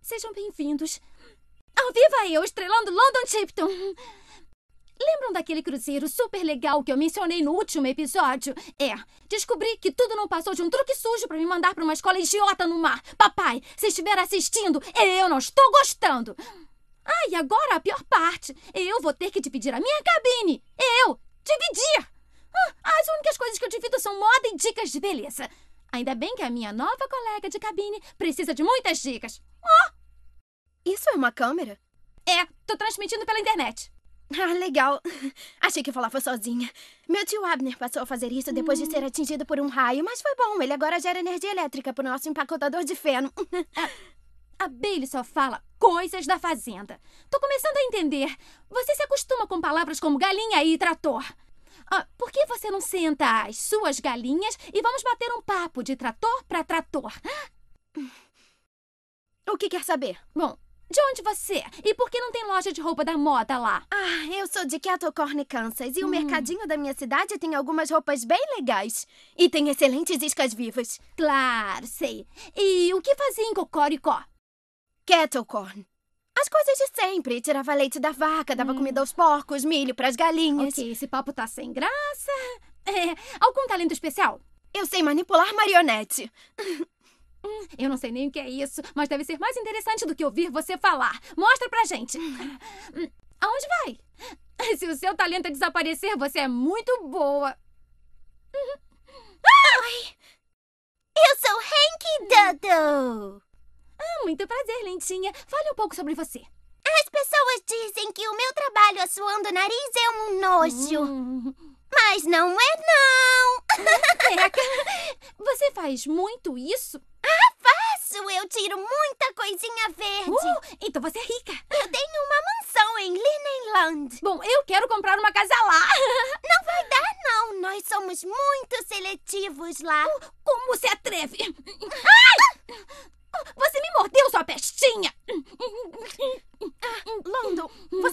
Sejam bem-vindos. Ao viva eu, estrelando London Tipton. Lembram daquele cruzeiro super legal que eu mencionei no último episódio? É, descobri que tudo não passou de um truque sujo para me mandar para uma escola idiota no mar. Papai, se estiver assistindo, eu não estou gostando. Ah, e agora a pior parte. Eu vou ter que dividir a minha cabine. Eu! Dividir! Ah, as únicas coisas que eu divido são moda e dicas de beleza. Ainda bem que a minha nova colega de cabine precisa de muitas dicas. Oh! Isso é uma câmera? É, tô transmitindo pela internet. Ah, legal. Achei que eu falava sozinha. Meu tio Abner passou a fazer isso depois hum. de ser atingido por um raio, mas foi bom. Ele agora gera energia elétrica pro nosso empacotador de feno. A, ah, a Bailey só fala coisas da fazenda. Tô começando a entender. Você se acostuma com palavras como galinha e trator. Ah, por você não senta as suas galinhas e vamos bater um papo de trator para trator? O que quer saber? Bom, de onde você E por que não tem loja de roupa da moda lá? Ah, eu sou de Kettlecorn, Kansas, e hum. o mercadinho da minha cidade tem algumas roupas bem legais. E tem excelentes iscas vivas. Claro, sei. E o que fazia em Cocoricó? Kettlecorn. As coisas de sempre. Tirava leite da vaca, dava hum. comida aos porcos, milho pras galinhas. Ok, esse papo tá sem graça. É, algum talento especial? Eu sei manipular marionete. Hum, eu não sei nem o que é isso, mas deve ser mais interessante do que ouvir você falar. Mostra pra gente. Hum, aonde vai? Se o seu talento é desaparecer, você é muito boa. Oi! Eu sou Hank Dodo! Ah, muito prazer, Lentinha. Fale um pouco sobre você. As pessoas dizem que o meu trabalho assoando o nariz é um nojo. Hum. Mas não é, não! Caraca, você faz muito isso? Ah, faço! Eu tiro muita coisinha verde. Uh, então você é rica. Eu tenho uma mansão em Linenland. Bom, eu quero comprar uma casa lá. Não vai dar, não. Nós somos muito seletivos lá. Uh, como se atreve? Ah! Ai!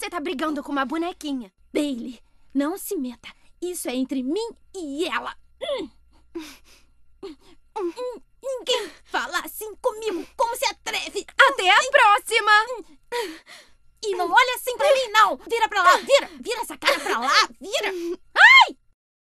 você tá brigando com uma bonequinha. Bailey, não se meta. Isso é entre mim e ela. Ninguém fala assim comigo. Como se atreve? Até a próxima! E não olha assim pra mim, não! Vira pra lá, vira! Vira essa cara pra lá, vira!